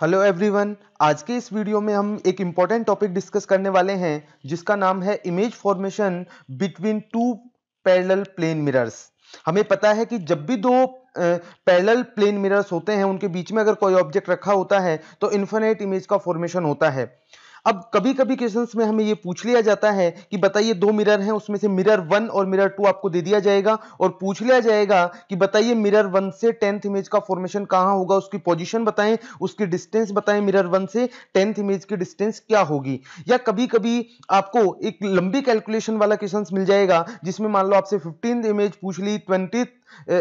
hello everyone आज के इस वीडियो में हम एक इम्पॉर्टेंट टॉपिक डिस्कस करने वाले हैं जिसका नाम है image formation between two parallel plane mirrors हमें पता है कि जब भी दो पैरेलल प्लेन मिरर्स होते हैं उनके बीच में अगर कोई ऑब्जेक्ट रखा होता है तो इन्फिनेट इमेज का फॉर्मेशन होता है अब कभी कभी क्वेश्चंस में हमें ये पूछ लिया जाता है कि बताइए दो मिरर हैं उसमें से मिरर वन और मिरर टू आपको दे दिया जाएगा और पूछ लिया जाएगा कि बताइए मिरर वन से टेंथ इमेज का फॉर्मेशन कहाँ होगा उसकी पोजिशन बताएं उसकी डिस्टेंस बताएं मिरर वन से टेंथ इमेज की डिस्टेंस क्या होगी या कभी कभी आपको एक लंबी कैलकुलेशन वाला क्वेश्चन मिल जाएगा जिसमें मान लो आपसे फिफ्टींथ इमेज पूछ ली ट्वेंटी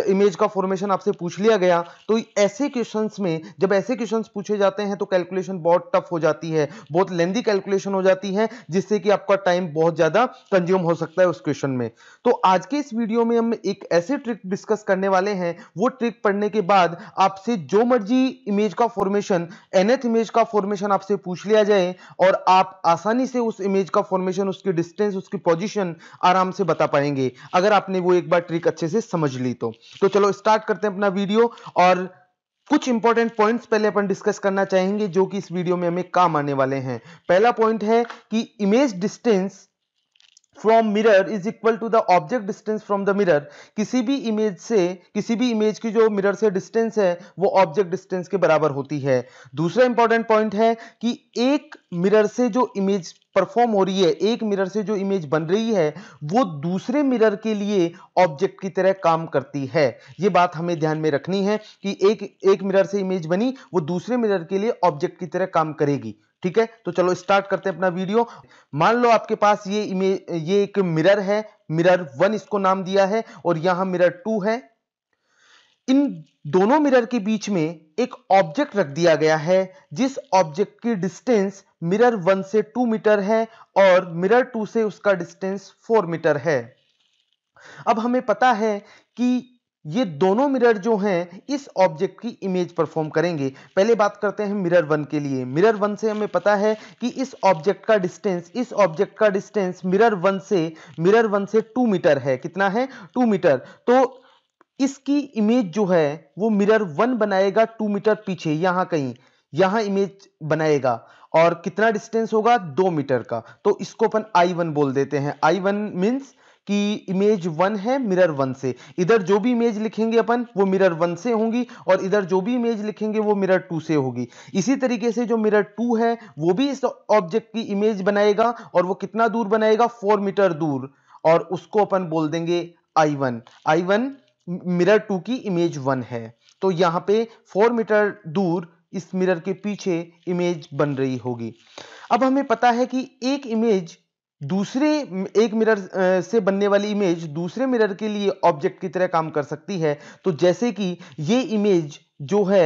इमेज का फॉर्मेशन आपसे पूछ लिया गया तो ऐसे क्वेश्चंस में जब ऐसे क्वेश्चंस पूछे जाते हैं तो कैलकुलेशन बहुत टफ हो जाती है बहुत लेंदी कैलकुलेशन हो जाती है जिससे कि आपका टाइम बहुत ज़्यादा कंज्यूम हो सकता है उस क्वेश्चन में तो आज के इस वीडियो में हम एक ऐसे ट्रिक डिस्कस करने वाले हैं वो ट्रिक पढ़ने के बाद आपसे जो मर्जी इमेज का फॉर्मेशन एनएथ इमेज का फॉर्मेशन आपसे पूछ लिया जाए और आप आसानी से उस इमेज का फॉर्मेशन उसकी डिस्टेंस उसकी पोजिशन आराम से बता पाएंगे अगर आपने वो एक बार ट्रिक अच्छे से समझ ली तो तो चलो स्टार्ट करते हैं अपना वीडियो और कुछ इंपॉर्टेंट पॉइंट्स पहले अपन डिस्कस करना चाहेंगे जो कि इस वीडियो में हमें काम आने वाले हैं पहला पॉइंट है कि image distance from mirror is equal to the object distance from the mirror किसी भी इमेज से किसी भी इमेज की जो मिरर से डिस्टेंस है वो ऑब्जेक्ट डिस्टेंस के बराबर होती है दूसरा इंपॉर्टेंट पॉइंट है कि एक मिरर से जो इमेज परफॉर्म हो रही है एक मिरर से जो इमेज बन रही है वो दूसरे मिरर के लिए ऑब्जेक्ट की तरह काम करती है ये बात हमें ध्यान में रखनी है कि एक एक मिरर से इमेज बनी वो दूसरे मिरर के लिए ऑब्जेक्ट की तरह काम करेगी ठीक है तो चलो स्टार्ट करते हैं अपना वीडियो मान लो आपके पास ये ये एक मिरर है मिरर वन इसको नाम दिया है और यहां मिरर टू है इन दोनों मिरर के बीच में एक ऑब्जेक्ट रख दिया गया है जिस ऑब्जेक्ट की डिस्टेंस मिरर वन से टू मीटर है और मिरर टू से उसका डिस्टेंस फोर मीटर है अब हमें पता है कि ये दोनों मिरर जो हैं इस ऑब्जेक्ट की इमेज परफॉर्म करेंगे पहले बात करते हैं मिरर वन के लिए मिरर वन से हमें पता है कि इस ऑब्जेक्ट का डिस्टेंस इस ऑब्जेक्ट का डिस्टेंस मिरर वन से मिरर वन से टू मीटर है कितना है टू मीटर तो इसकी इमेज जो है वो मिरर वन बनाएगा टू मीटर पीछे यहां कहीं यहां इमेज बनाएगा और कितना डिस्टेंस होगा दो मीटर का तो इसको अपन आई वन बोल देते हैं आई वन मीन्स कि इमेज वन है मिरर वन से इधर जो भी इमेज लिखेंगे अपन वो मिरर वन से होंगी और इधर जो भी इमेज लिखेंगे वो मिरर टू से होगी इसी तरीके से जो मिरर टू है वो भी इस ऑब्जेक्ट की इमेज बनाएगा और वो कितना दूर बनाएगा फोर मीटर दूर और उसको अपन बोल देंगे I one I one mirror two की इमेज वन है तो यहाँ पे फोर मीटर दूर इस मिरर के पीछे इमेज बन रही होगी अब हमें पता है कि एक इमेज दूसरे एक मिरर से बनने वाली इमेज दूसरे मिरर के लिए ऑब्जेक्ट की तरह काम कर सकती है तो जैसे कि ये इमेज जो है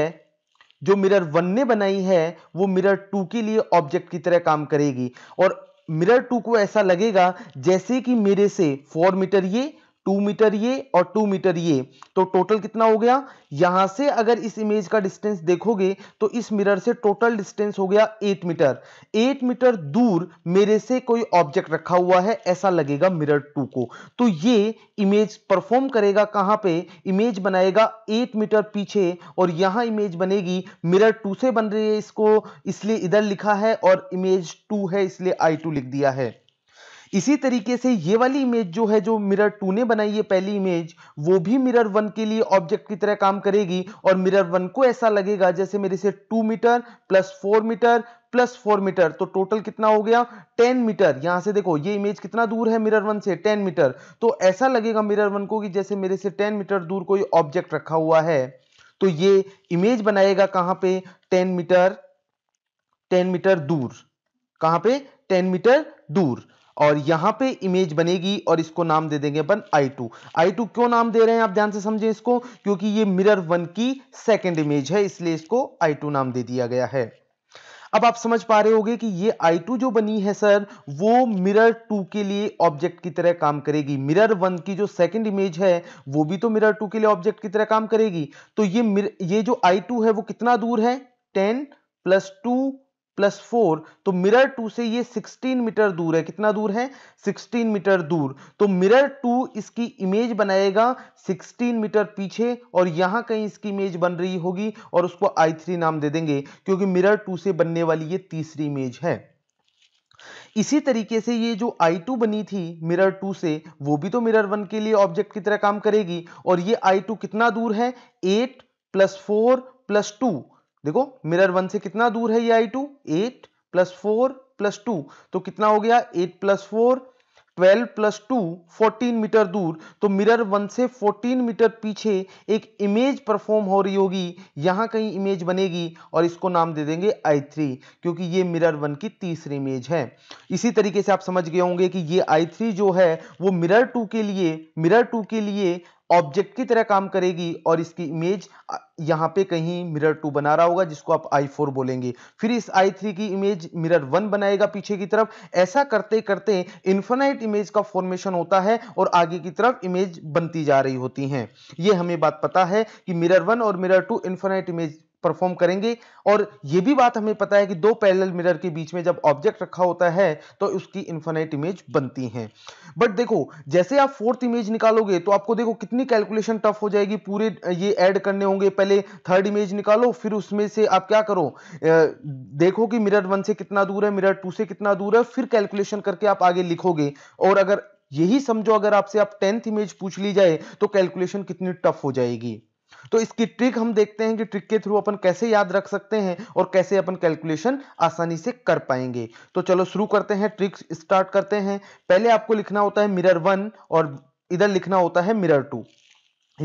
जो मिरर वन ने बनाई है वो मिरर टू के लिए ऑब्जेक्ट की तरह काम करेगी और मिरर टू को ऐसा लगेगा जैसे कि मेरे से फोर मीटर ये टू मीटर ये और टू मीटर ये तो टोटल कितना हो गया यहां से अगर इस इमेज का डिस्टेंस देखोगे तो इस मिरर से टोटल डिस्टेंस हो गया एट मीटर एट मीटर दूर मेरे से कोई ऑब्जेक्ट रखा हुआ है ऐसा लगेगा मिरर टू को तो ये इमेज परफॉर्म करेगा कहां पे इमेज बनाएगा एट मीटर पीछे और यहां इमेज बनेगी मिरर टू से बन रही है इसको इसलिए इधर लिखा है और इमेज टू है इसलिए आई टू लिख दिया है इसी तरीके से ये वाली इमेज जो है जो मिरर टू ने बनाई है पहली इमेज वो भी मिरर वन के लिए ऑब्जेक्ट की तरह काम करेगी और मिरर वन को ऐसा लगेगा जैसे मेरे से two metre plus four metre plus four metre तो टोटल कितना हो गया टेन मीटर यहां से देखो ये इमेज कितना दूर है मिरर वन से टेन मीटर तो ऐसा लगेगा मिरर वन को कि जैसे मेरे से टेन मीटर दूर कोई ऑब्जेक्ट रखा हुआ है तो ये इमेज बनाएगा कहां पे टेन मीटर टेन मीटर दूर कहां पे टेन मीटर दूर और यहाँ पे इमेज बनेगी और इसको नाम दे देंगे अपन I2 I2 क्यों नाम दे रहे हैं आप ध्यान से समझें इसको क्योंकि ये मिरर वन की सेकेंड इमेज है इसलिए इसको I2 नाम दे दिया गया है अब आप समझ पा रहे होंगे कि ये I2 जो बनी है सर वो मिरर टू के लिए ऑब्जेक्ट की तरह काम करेगी मिरर वन की जो सेकंड इमेज है वो भी तो मिरर टू के लिए ऑब्जेक्ट की तरह काम करेगी तो ये ये जो I2 है वो कितना दूर है 10 प्लस टू प्लस फोर तो मिरर टू से ये सिक्सटीन मीटर दूर है कितना दूर है सिक्सटीन मीटर दूर तो मिरर टू इसकी इमेज बनाएगा सिक्सटीन मीटर पीछे और यहां कहीं इसकी इमेज बन रही होगी और उसको आई थ्री नाम दे देंगे क्योंकि मिरर टू से बनने वाली ये तीसरी इमेज है इसी तरीके से ये जो I2 बनी थी मिरर 2 से वो भी तो मिरर 1 के लिए ऑब्जेक्ट की तरह काम करेगी और ये I2 कितना दूर है 8 प्लस फोर प्लस टू देखो मिरर वन से कितना दूर है ये I two eight plus four plus two तो कितना हो गया eight plus four twelve plus two fourteen metre दूर तो मिरर वन से फोर्टीन मीटर पीछे एक इमेज परफॉर्म हो रही होगी यहां कहीं इमेज बनेगी और इसको नाम दे देंगे आई थ्री क्योंकि ये मिरर वन की तीसरी इमेज है इसी तरीके से आप समझ गए होंगे कि ये आई थ्री जो है वो मिरर टू के लिए मिरर टू के लिए ऑब्जेक्ट की तरह काम करेगी और इसकी इमेज यहाँ पे कहीं मिरर टू बना रहा होगा जिसको आप आई फोर बोलेंगे फिर इस आई थ्री की इमेज मिरर वन बनाएगा पीछे की तरफ ऐसा करते करते इन्फेनाइट इमेज का फॉर्मेशन होता है और आगे की तरफ इमेज बनती जा रही होती हैं ये हमें बात पता है कि मिरर वन और mirror two infinite image perform करेंगे और ये भी बात हमें पता है कि दो पैरेलल मिरर के बीच में जब ऑब्जेक्ट रखा होता है तो उसकी इन्फानाइट इमेज बनती हैं बट देखो जैसे आप फोर्थ इमेज निकालोगे तो आपको देखो कितनी कैलकुलेशन टफ हो जाएगी पूरे ये ऐड करने होंगे पहले थर्ड इमेज निकालो फिर उसमें से आप क्या करो देखो कि मिरर वन से कितना दूर है मिरर टू से कितना दूर है फिर कैलकुलेशन करके आप आगे लिखोगे और अगर यही समझो अगर आपसे आप टेंथ इमेज पूछ ली जाए तो कैलकुलेशन कितनी टफ हो जाएगी तो इसकी ट्रिक हम देखते हैं कि ट्रिक के थ्रू अपन कैसे याद रख सकते हैं और कैसे अपन कैलकुलेशन आसानी से कर पाएंगे तो चलो शुरू करते हैं ट्रिक स्टार्ट करते हैं पहले आपको लिखना होता है मिरर वन और इधर लिखना होता है मिरर टू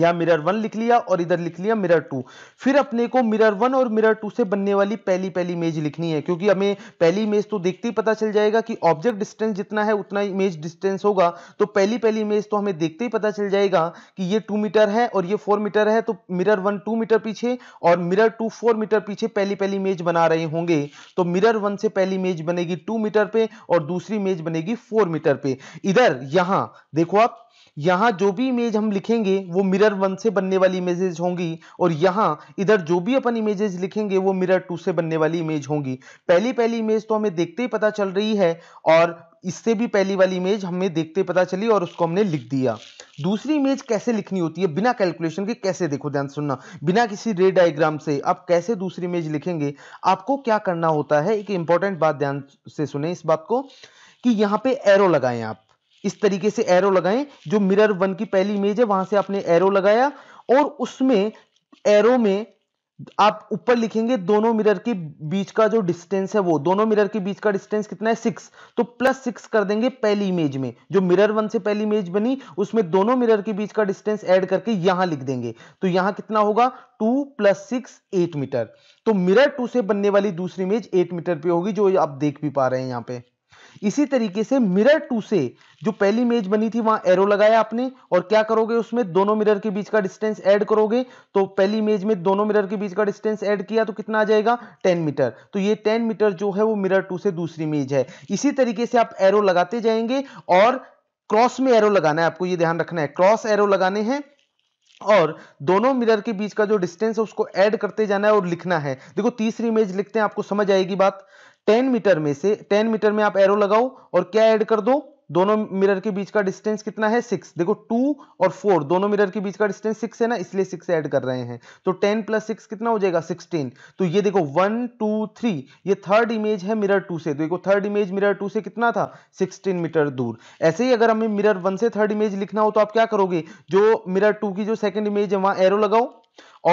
या मिरर वन लिख लिया और इधर लिख लिया मिरर टू फिर अपने को मिरर वन और मिरर टू से बनने वाली पहली पहली इमेज लिखनी है क्योंकि हमें पहली इमेज तो देखते ही पता चल जाएगा कि ऑब्जेक्ट डिस्टेंस जितना है उतना इमेज डिस्टेंस होगा तो पहली पहली इमेज तो हमें देखते ही पता चल जाएगा कि ये टू मीटर है और ये फोर मीटर है तो मिरर वन टू मीटर पीछे और मिरर टू फोर मीटर पीछे पहली पहली इमेज बना रहे होंगे तो मिरर वन से पहली इमेज बनेगी टू मीटर पे और दूसरी इमेज बनेगी फोर मीटर पे इधर यहां देखो आप यहाँ जो भी इमेज हम लिखेंगे वो मिरर वन से बनने वाली इमेजेज होंगी और यहाँ इधर जो भी अपन इमेजेज लिखेंगे वो मिरर टू से बनने वाली इमेज होंगी पहली पहली इमेज तो हमें देखते ही पता चल रही है और इससे भी पहली वाली इमेज हमें देखते पता चली और उसको हमने लिख दिया दूसरी इमेज कैसे लिखनी होती है बिना कैलकुलेशन के कैसे देखो ध्यान सुनना बिना किसी रे डायग्राम से आप कैसे दूसरी इमेज लिखेंगे आपको क्या करना होता है एक इंपॉर्टेंट बात ध्यान से सुने इस बात को कि यहाँ पे एरो लगाएं आप इस तरीके से एरो लगाएं जो मिरर वन की पहली इमेज है वहां से आपने एरो लगाया और उसमें एरो में आप ऊपर लिखेंगे दोनों मिरर के बीच का जो डिस्टेंस है वो दोनों मिरर के बीच का डिस्टेंस कितना है सिक्स तो प्लस सिक्स कर देंगे पहली इमेज में जो मिरर वन से पहली इमेज बनी उसमें दोनों मिरर के बीच का डिस्टेंस ऐड करके यहां लिख देंगे तो यहां कितना होगा two plus six eight metre तो मिरर टू से बनने वाली दूसरी इमेज एट मीटर पे होगी जो आप देख भी पा रहे हैं यहां पे इसी तरीके से मिरर टू से जो पहली इमेज बनी थी वहां एरो लगाया आपने और क्या करोगे उसमें दोनों मिरर के बीच का डिस्टेंस ऐड करोगे तो पहली इमेज में दोनों मिरर के बीच का डिस्टेंस ऐड किया तो कितना आ जाएगा टेन मीटर तो ये टेन मीटर जो है वो मिरर टू से दूसरी इमेज है इसी तरीके से आप एरो लगाते जाएंगे और क्रॉस में एरो लगाना है आपको ये ध्यान रखना है क्रॉस एरो लगाने हैं और दोनों मिरर के बीच का जो डिस्टेंस है उसको ऐड करते जाना है और लिखना है देखो तीसरी इमेज लिखते हैं आपको समझ आएगी बात टेन मीटर में से टेन मीटर में आप एरो लगाओ और क्या ऐड कर दो दोनों मिरर के बीच का डिस्टेंस कितना है सिक्स देखो टू और फोर दोनों मिरर के बीच का डिस्टेंस सिक्स है ना इसलिए सिक्स ऐड कर रहे हैं तो टेन प्लस सिक्स कितना हो जाएगा सिक्सटीन तो ये देखो वन टू थ्री ये थर्ड इमेज है मिरर टू से देखो थर्ड इमेज मिरर टू से कितना था सिक्सटीन मीटर दूर ऐसे ही अगर हमें मिरर वन से थर्ड इमेज लिखना हो तो आप क्या करोगे जो मिरर टू की जो सेकेंड इमेज है वहां एरो लगाओ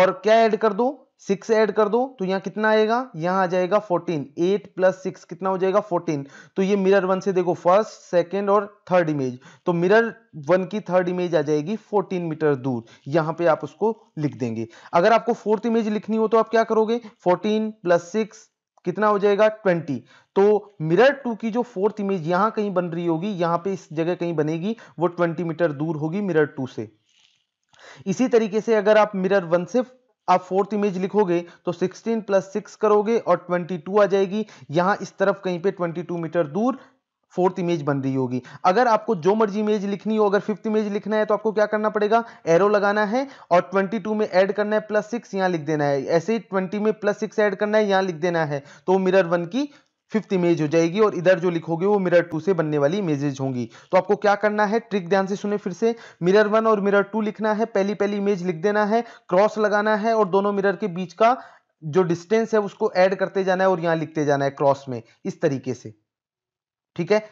और क्या ऐड कर दो सिक्स ऐड कर दो तो यहाँ कितना आएगा यहाँ आ जाएगा फोर्टीन एट प्लस सिक्स कितना हो जाएगा फोर्टीन तो ये मिरर वन से देखो फर्स्ट सेकेंड और थर्ड इमेज तो मिरर वन की थर्ड इमेज आ जाएगी फोर्टीन मीटर दूर यहाँ पे आप उसको लिख देंगे अगर आपको फोर्थ इमेज लिखनी हो तो आप क्या करोगे फोर्टीन प्लस सिक्स कितना हो जाएगा ट्वेंटी तो मिरर टू की जो फोर्थ इमेज यहाँ कहीं बन रही होगी यहाँ पे इस जगह कहीं बनेगी वो ट्वेंटी मीटर दूर होगी मिरर टू से इसी तरीके से अगर आप मिरर वन से आप फोर्थ इमेज लिखोगे तो 16 प्लस सिक्स करोगे और 22 आ जाएगी यहां इस तरफ कहीं पे 22 मीटर दूर फोर्थ इमेज बन रही होगी अगर आपको जो मर्जी इमेज लिखनी हो अगर फिफ्थ इमेज लिखना है तो आपको क्या करना पड़ेगा एरो लगाना है और 22 में ऐड करना है प्लस सिक्स यहाँ लिख देना है ऐसे ही 20 में प्लस सिक्स ऐड करना है यहाँ लिख देना है तो मिरर वन की फिफ्थ इमेज हो जाएगी और इधर जो लिखोगे वो मिरर टू से बनने वाली इमेजेज होंगी तो आपको क्या करना है ट्रिक ध्यान से सुने फिर से मिरर वन और मिरर टू लिखना है पहली पहली इमेज लिख देना है क्रॉस लगाना है और दोनों मिरर के बीच का जो डिस्टेंस है उसको ऐड करते जाना है और यहाँ लिखते जाना है क्रॉस में इस तरीके से ठीक है